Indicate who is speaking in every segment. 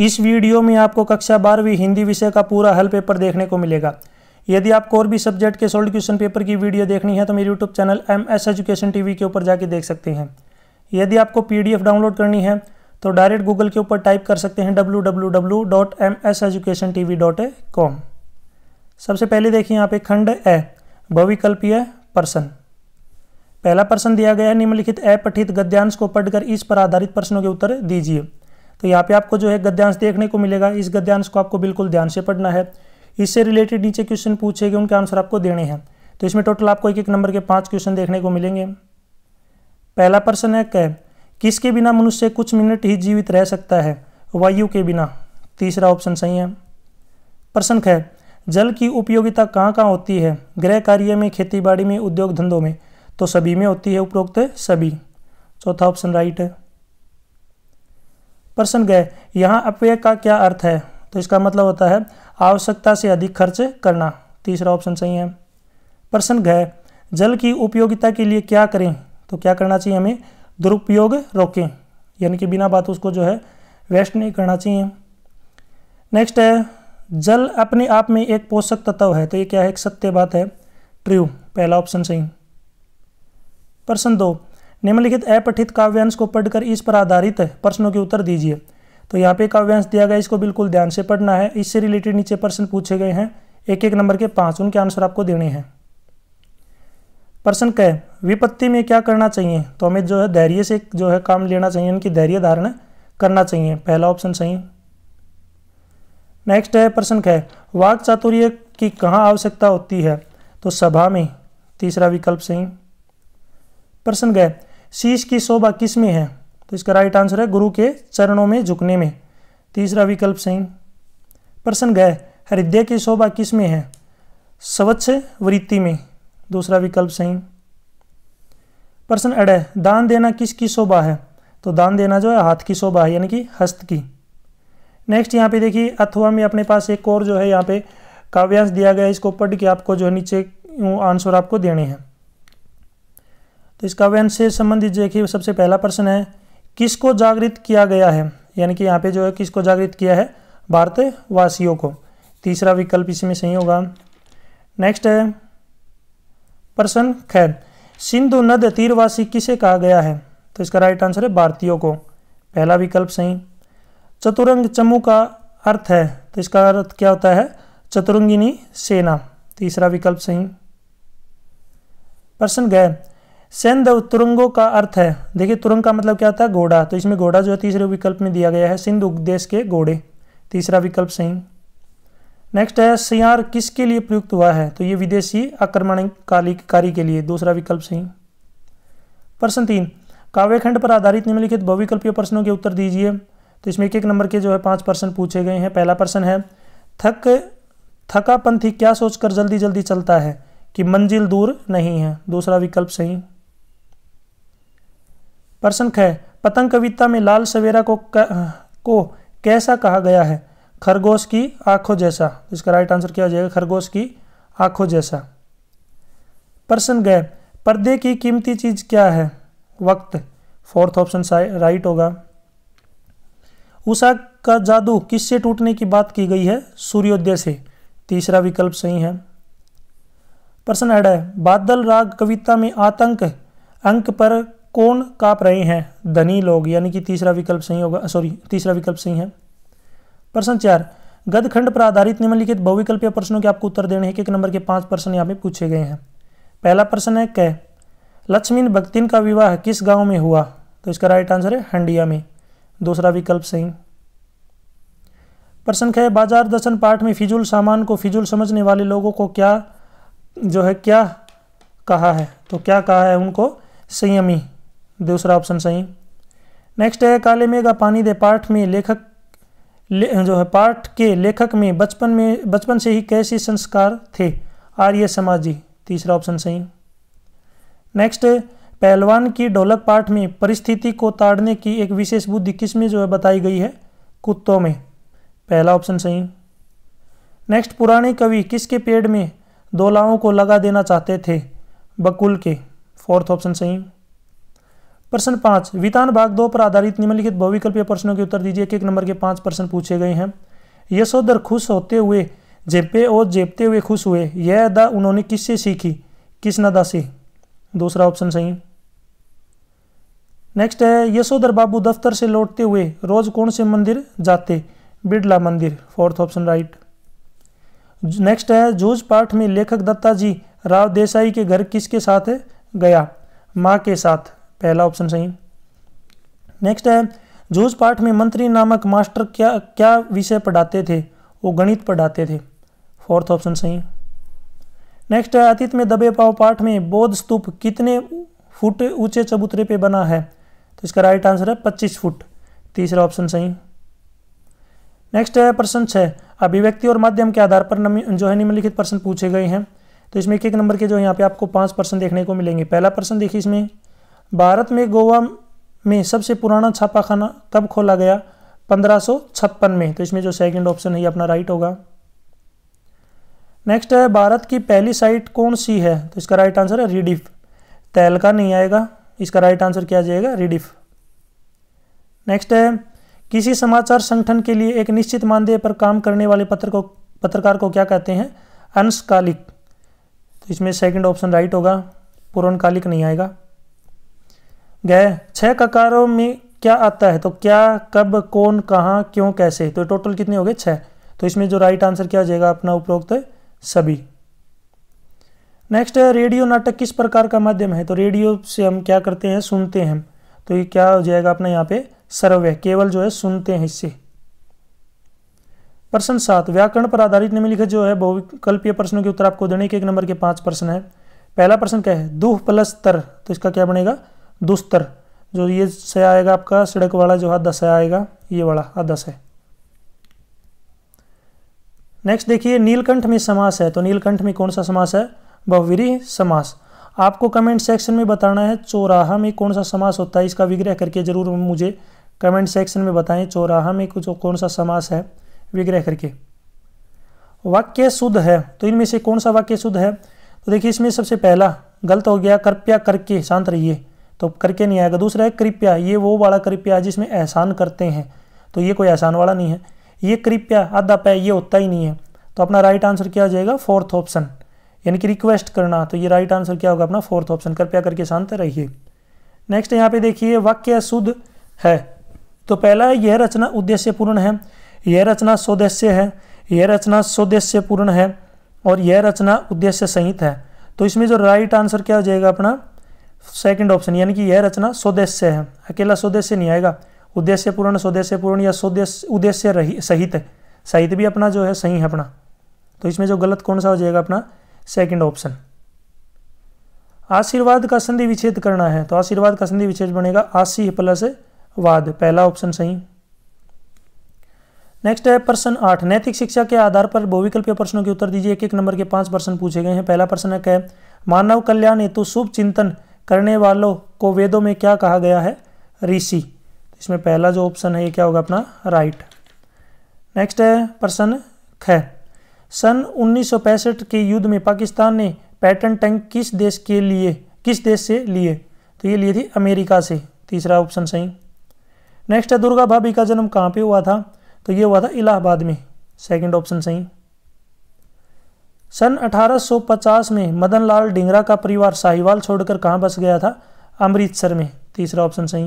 Speaker 1: इस वीडियो में आपको कक्षा बारहवीं हिंदी विषय का पूरा हल पेपर देखने को मिलेगा यदि आपको और भी सब्जेक्ट के सोल्ड क्वेश्चन पेपर की वीडियो देखनी है तो मेरे YouTube channel M S education V के ऊपर जाके देख सकते हैं यदि आपको एफ डाउनलोड करनी है तो डायरेक्ट गूगल के ऊपर टाइप कर सकते हैं W W W dot M S education T V dot A com सबसे पहले देखिए यहाँ पे खंड ए भविकल्पीय प्रश्न पहला प्रश्न दिया गया है निम्नलिखित अपठित गद्यांश को पढ़कर इस पर आधारित प्रश्नों के उत्तर दीजिए तो यहाँ पे आपको जो है गद्यांश देखने को मिलेगा इस गद्यांश को आपको बिल्कुल ध्यान से पढ़ना है इससे रिलेटेड नीचे क्वेश्चन पूछे गए उनके आंसर आपको देने हैं तो इसमें टोटल आपको एक एक नंबर के पांच क्वेश्चन देखने को मिलेंगे पहला प्रश्न है कह किसके बिना मनुष्य कुछ मिनट ही जीवित रह सकता है वायु के बिना तीसरा ऑप्शन सही है प्रश्न कह जल की उपयोगिता कहाँ कहाँ होती है गृह कार्य में खेती में उद्योग धंधों में तो सभी में होती है उपरोक्त सभी चौथा ऑप्शन राइट है पर्सन गए यहाँ अपव्यय का क्या अर्थ है तो इसका मतलब होता है आवश्यकता से अधिक खर्च करना तीसरा ऑप्शन सही है पर्सन गए जल की उपयोगिता के लिए क्या करें तो क्या करना चाहिए हमें दुरुपयोग रोकें यानी कि बिना बात उसको जो है वेस्ट नहीं करना चाहिए नेक्स्ट है जल अपने आप में एक पोषक तत्व है तो ये क्या है एक सत्य बात है ट्रू पहला ऑप्शन सही प्रश्न दो निम्नलिखित अपठित काव्यांश को पढ़कर इस पर आधारित प्रश्नों के उत्तर दीजिए तो यहाँ पे काव्यांश दिया गया इसको बिल्कुल ध्यान से पढ़ना है इससे रिलेटेड नीचे प्रश्न पूछे गए हैं एक एक नंबर के पांच उनके आंसर आपको देने हैं प्रश्न कह विपत्ति में क्या करना चाहिए तो हमें जो है धैर्य से जो है काम लेना चाहिए उनकी धैर्य धारण करना चाहिए पहला ऑप्शन सही नेक्स्ट है प्रश्न कह वाक चातुर्य की कहाँ आवश्यकता होती है तो सभा में तीसरा विकल्प सही प्रश्न कह शीश की शोभा किस में है तो इसका राइट आंसर है गुरु के चरणों में झुकने में तीसरा विकल्प सही प्रश्न गए हृदय की शोभा किस में है स्वच्छ वृत्ति में दूसरा विकल्प सही प्रश्न अड़ दान देना किसकी शोभा है तो दान देना जो है हाथ की शोभा है यानी कि हस्त की नेक्स्ट यहाँ पे देखिए अथवा में अपने पास एक और जो है यहाँ पे काव्यांश दिया गया है इसको पढ़ के आपको जो है नीचे आंसर आपको देने हैं तो इसका वन से संबंधित जो सबसे पहला प्रश्न है किसको जागृत किया गया है यानी कि यहाँ पे जो है किसको जागृत किया है भारतवासियों को तीसरा विकल्प इसी में सही होगा नेक्स्ट है प्रश्न खैर सिंधु नद तीरवासी किसे कहा गया है तो इसका राइट आंसर है भारतीयों को पहला विकल्प सही चतुरंग चमू का अर्थ है तो इसका अर्थ क्या होता है चतुरंगिनी सेना तीसरा विकल्प सही प्रश्न गैर सिंध तुरंगों का अर्थ है देखिए तुरंग का मतलब क्या होता है घोड़ा तो इसमें घोड़ा जो है तीसरे विकल्प में दिया गया है सिंधु उपदेश के घोड़े तीसरा विकल्प सही नेक्स्ट है सियार किसके लिए प्रयुक्त हुआ है तो ये विदेशी आक्रमणकारी के लिए दूसरा विकल्प सही प्रश्न तीन काव्यखंड पर आधारित निम्नलिखित बहुविकल्पीय प्रश्नों के उत्तर दीजिए तो इसमें एक एक नंबर के जो है पांच प्रश्न पूछे गए हैं पहला प्रश्न है थक थकापंथी क्या सोचकर जल्दी जल्दी चलता है कि मंजिल दूर नहीं है दूसरा विकल्प सही प्रश्न ख पतंग कविता में लाल सवेरा को क, को कैसा कहा गया है खरगोश की आंखों जैसा तो इसका राइट आंसर क्या हो जाएगा खरगोश की आंखों जैसा प्रश्न गए पर्दे की कीमती चीज क्या है वक्त फोर्थ ऑप्शन राइट होगा उषा का जादू किससे टूटने की बात की गई है सूर्योदय से तीसरा विकल्प सही है प्रश्न एड है बादल राग कविता में आतंक अंक पर कौन काप रहे हैं धनी लोग यानी कि तीसरा विकल्प सही होगा सॉरी तीसरा विकल्प सही है प्रश्न चार गदखंड पर आधारित निम्नलिखित बहुविकल्पीय प्रश्नों के आपको उत्तर देने हैं एक नंबर के पांच प्रश्न यहाँ पे पूछे गए हैं पहला प्रश्न है कै लक्ष्मीन भक्तिन का विवाह किस गांव में हुआ तो इसका राइट आंसर है हंडिया में दूसरा विकल्प सही प्रश्न कह बाजार दर्शन पाठ में फिजुल सामान को फिजुल समझने वाले लोगों को क्या जो है क्या कहा है तो क्या कहा है उनको संयमी दूसरा ऑप्शन सही नेक्स्ट है काले मेघ का पानी दे पाठ में लेखक ले, जो है पाठ के लेखक में बचपन में बचपन से ही कैसे संस्कार थे आर्य समाज जी तीसरा ऑप्शन सही नेक्स्ट पहलवान की ढोलक पाठ में परिस्थिति को ताड़ने की एक विशेष बुद्धि किस में जो है बताई गई है कुत्तों में पहला ऑप्शन सही नेक्स्ट पुराने कवि किसके पेड़ में दोलाओं को लगा देना चाहते थे बकुल के फोर्थ ऑप्शन सही प्रश्न पांच वितान भाग दो पर आधारित निम्नलिखित बहुविकल्पीय प्रश्नों के उत्तर दीजिए एक एक नंबर के पांच प्रश्न पूछे गए हैं यशोधर खुश होते हुए जेपे और जेपते हुए खुश हुए यह अदा उन्होंने किससे सीखी नदा से दूसरा ऑप्शन सही नेक्स्ट है यशोधर बाबू दफ्तर से लौटते हुए रोज कौन से मंदिर जाते बिड़ला मंदिर फोर्थ ऑप्शन राइट नेक्स्ट है जूज पाठ में लेखक दत्ता जी राव देसाई के घर किसके साथ गया माँ के साथ पहला ऑप्शन सही नेक्स्ट है जूझ पाठ में मंत्री नामक मास्टर क्या क्या विषय पढ़ाते थे वो गणित पढ़ाते थे फोर्थ ऑप्शन सही नेक्स्ट है अतीत में दबे पाव पाठ में बौद्ध स्तूप कितने फुट ऊंचे चबूतरे पे बना है तो इसका राइट आंसर है पच्चीस फुट तीसरा ऑप्शन सही नेक्स्ट है प्रश्न छः अभिव्यक्ति और माध्यम के आधार पर जो है निम्नलिखित प्रश्न पूछे गए हैं तो इसमें एक एक नंबर के जो यहाँ पे आपको पाँच प्रश्न देखने को मिलेंगे पहला प्रश्न देखिए इसमें भारत में गोवा में सबसे पुराना छापाखाना कब खोला गया पंद्रह में तो इसमें जो सेकंड ऑप्शन है ये अपना राइट होगा नेक्स्ट है भारत की पहली साइट कौन सी है तो इसका राइट आंसर है रिडिफ तैल का नहीं आएगा इसका राइट आंसर क्या जाएगा रिडिफ नेक्स्ट है किसी समाचार संगठन के लिए एक निश्चित मानदेय पर काम करने वाले पत्र को पत्रकार को क्या कहते हैं अंशकालिक तो इसमें सेकंड ऑप्शन राइट होगा पूर्णकालिक नहीं आएगा गए छह ककारों में क्या आता है तो क्या कब कौन कहाँ क्यों कैसे तो टोटल कितने हो गए छह तो इसमें जो राइट आंसर क्या हो जाएगा अपना उपरोक्त सभी नेक्स्ट है रेडियो नाटक किस प्रकार का माध्यम है तो रेडियो से हम क्या करते हैं सुनते हैं तो ये क्या हो जाएगा अपना यहाँ पे सर्वव्य केवल जो है सुनते हैं इससे प्रश्न सात व्याकरण पर आधारित निम्नलिखित जो है बहुविकल्पीय प्रश्नों के उत्तर आपको देने के एक नंबर के पांच प्रश्न है पहला प्रश्न क्या है दुह प्लस तर तो इसका क्या बनेगा दुस्तर जो ये से आएगा आपका सड़क वाला जो है दस आएगा ये वाला हाँ दस है नेक्स्ट देखिए नीलकंठ में समास है तो नीलकंठ में कौन सा समास है बहुवीरी समास आपको कमेंट सेक्शन में बताना है चौराहा में कौन सा समास होता है इसका विग्रह करके जरूर मुझे कमेंट सेक्शन में बताएं चौराहा में कुछ कौन सा समास है विग्रह करके वाक्य शुद्ध है तो इनमें से कौन सा वाक्य शुद्ध है तो देखिए इसमें सबसे पहला गलत हो गया कृपया करके शांत रहिए तो करके नहीं आएगा दूसरा है कृपया ये वो वाला कृपया जिसमें एहसान करते हैं तो ये कोई एहसान वाला नहीं है ये कृपया आधा पै ये होता ही नहीं है तो अपना राइट आंसर क्या हो जाएगा फोर्थ ऑप्शन यानी कि रिक्वेस्ट करना तो ये राइट आंसर क्या होगा अपना फोर्थ ऑप्शन कृपया करके शांत रहिए नेक्स्ट यहाँ पे देखिए वाक्य शुद्ध है तो पहला है यह रचना उद्देश्यपूर्ण है यह रचना स्वदेश्य है यह रचना स्वदेश्यपूर्ण है और यह रचना उद्देश्य संहित है तो इसमें जो राइट आंसर क्या हो जाएगा अपना सेकंड ऑप्शन यानी कि यह रचना स्वदेश्य है अकेला स्वदेश्य नहीं आएगा उद्देश्य पूर्ण स्वदेश्य पूर्ण या स्वदेश उद्देश्य रही सहित सहित भी अपना जो है सही है अपना तो इसमें जो गलत कौन सा हो जाएगा अपना सेकंड ऑप्शन आशीर्वाद का संधि विच्छेद करना है तो आशीर्वाद का संधि विच्छेद बनेगा आशी प्लस वाद पहला ऑप्शन सही नेक्स्ट है प्रश्न आठ नैतिक शिक्षा के आधार पर बहुविकल्पीय प्रश्नों के उत्तर दीजिए एक एक नंबर के पांच प्रश्न पूछे गए हैं पहला प्रश्न है मानव कल्याण हेतु शुभ चिंतन करने वालों को वेदों में क्या कहा गया है ऋषि तो इसमें पहला जो ऑप्शन है ये क्या होगा अपना राइट नेक्स्ट है प्रश्न ख सन उन्नीस के युद्ध में पाकिस्तान ने पैटर्न टैंक किस देश के लिए किस देश से लिए तो ये लिए थी अमेरिका से तीसरा ऑप्शन सही नेक्स्ट है दुर्गा भाभी का जन्म कहाँ पे हुआ था तो ये हुआ था इलाहाबाद में सेकंड ऑप्शन सही सन 1850 में मदन लाल डिंगरा का परिवार साहिवाल छोड़कर कहाँ बस गया था अमृतसर में तीसरा ऑप्शन सही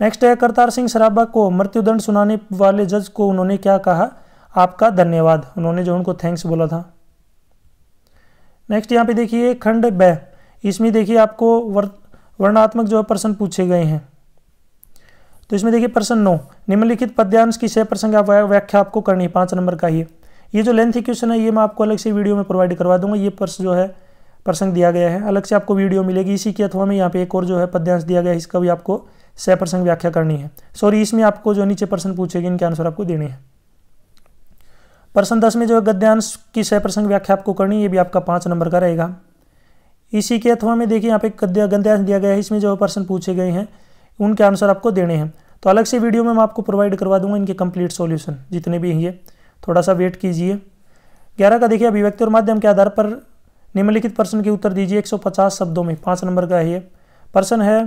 Speaker 1: नेक्स्ट है करतार सिंह सराबा को मृत्युदंड सुनाने वाले जज को उन्होंने क्या कहा आपका धन्यवाद उन्होंने जो उनको थैंक्स बोला था नेक्स्ट यहाँ पे देखिए खंड ब इसमें देखिए आपको वर, वर्णात्मक जो है प्रश्न पूछे गए हैं तो इसमें देखिए प्रश्न नौ निम्नलिखित पद्यांश की छह प्रसंग व्याख्या आपको करनी है पांच नंबर का ही ये जो लेंथ क्वेश्चन है ये मैं आपको अलग से वीडियो में प्रोवाइड करवा दूंगा ये पर्स जो है प्रसंग दिया गया है अलग से आपको वीडियो मिलेगी इसी के अथवा में यहाँ पे एक और जो है पद्यांश दिया गया है इसका भी आपको सह प्रसंग व्याख्या करनी है सॉरी इसमें आपको जो नीचे प्रश्न पूछेगी इनके आंसर आपको देने हैं प्रश्न दस में जो है गद्यांश की सह प्रसंग व्याख्या आपको करनी ये भी आपका पाँच नंबर का रहेगा इसी के अथवा में देखिए यहाँ पे गद्यांश दिया गया है इसमें जो प्रश्न पूछे गए हैं उनके आंसर आपको देने हैं तो अलग से वीडियो में मैं आपको प्रोवाइड करवा दूंगा इनके कंप्लीट सॉल्यूशन जितने भी हैं थोड़ा सा वेट कीजिए ग्यारह का देखिए अभिव्यक्ति और माध्यम के आधार पर निम्नलिखित प्रश्न के उत्तर दीजिए 150 शब्दों में पाँच नंबर का है ये प्रश्न है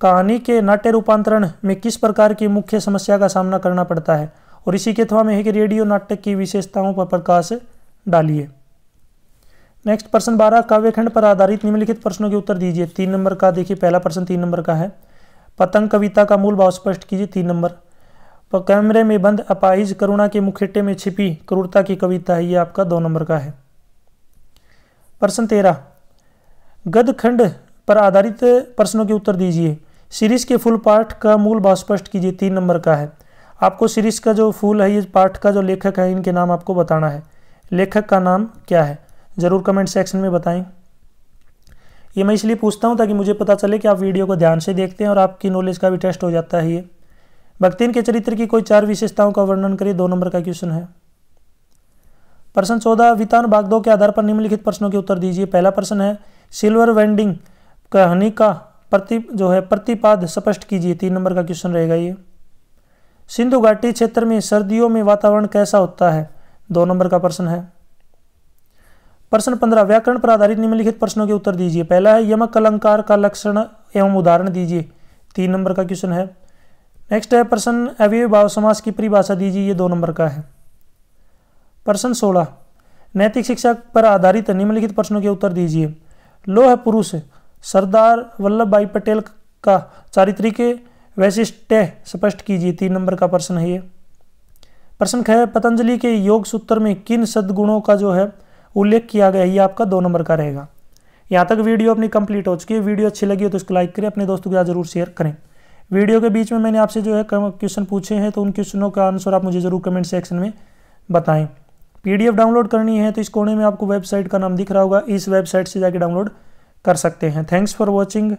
Speaker 1: कहानी के नाट्य रूपांतरण में किस प्रकार की मुख्य समस्या का सामना करना पड़ता है और इसी के अथवा में है कि रेडियो नाटक की विशेषताओं पर प्रकाश डालिए नेक्स्ट प्रश्न बारह काव्यखंड पर आधारित निम्नलिखित प्रश्नों के उत्तर दीजिए तीन नंबर का देखिए पहला प्रश्न तीन नंबर का है पतंग कविता का मूल भाव स्पष्ट कीजिए तीन नंबर पर कैमरे में बंद अपाहिज करुणा के मुखेटे में छिपी क्रूरता की कविता है ये आपका दो नंबर का है प्रश्न तेरह खंड पर आधारित प्रश्नों के उत्तर दीजिए सीरीज के फुल पाठ का मूल भाव स्पष्ट कीजिए तीन नंबर का है आपको सीरीज का जो फूल है ये पाठ का जो लेखक है इनके नाम आपको बताना है लेखक का नाम क्या है ज़रूर कमेंट सेक्शन में बताएं ये मैं इसलिए पूछता हूँ ताकि मुझे पता चले कि आप वीडियो को ध्यान से देखते हैं और आपकी नॉलेज का भी टेस्ट हो जाता है ये भक्तिन के चरित्र की कोई चार विशेषताओं का वर्णन करिए दो नंबर का क्वेश्चन है प्रश्न चौदह वितान बागदो के आधार पर निम्नलिखित प्रश्नों के उत्तर दीजिए पहला प्रश्न है सिल्वर वेंडिंग कहानी का प्रति जो है प्रतिपाद स्पष्ट कीजिए तीन नंबर का क्वेश्चन रहेगा ये सिंधु घाटी क्षेत्र में सर्दियों में वातावरण कैसा होता है दो नंबर का प्रश्न है प्रश्न पंद्रह व्याकरण पर आधारित निम्नलिखित प्रश्नों के उत्तर दीजिए पहला है यमक अलंकार का लक्षण एवं उदाहरण दीजिए तीन नंबर का क्वेश्चन है नेक्स्ट है प्रश्न अवय भाव समास की परिभाषा दीजिए ये दो नंबर का है प्रश्न सोलह नैतिक शिक्षा पर आधारित निम्नलिखित प्रश्नों के उत्तर दीजिए लोह पुरुष सरदार वल्लभ भाई पटेल का चारित्रिक वैशिष्ट स्पष्ट कीजिए तीन नंबर का प्रश्न है ये प्रश्न है पतंजलि के योग सूत्र में किन सद्गुणों का जो है उल्लेख किया गया ये आपका दो नंबर का रहेगा यहाँ तक वीडियो अपनी कंप्लीट हो चुकी है वीडियो अच्छी लगी हो तो इसको लाइक करें अपने दोस्तों के साथ जरूर शेयर करें वीडियो के बीच में मैंने आपसे जो है क्वेश्चन पूछे हैं तो उन क्वेश्चनों का आंसर आप मुझे ज़रूर कमेंट सेक्शन में बताएं पीडीएफ डाउनलोड करनी है तो इस कोने में आपको वेबसाइट का नाम दिख रहा होगा इस वेबसाइट से जाके डाउनलोड कर सकते हैं थैंक्स फॉर वॉचिंग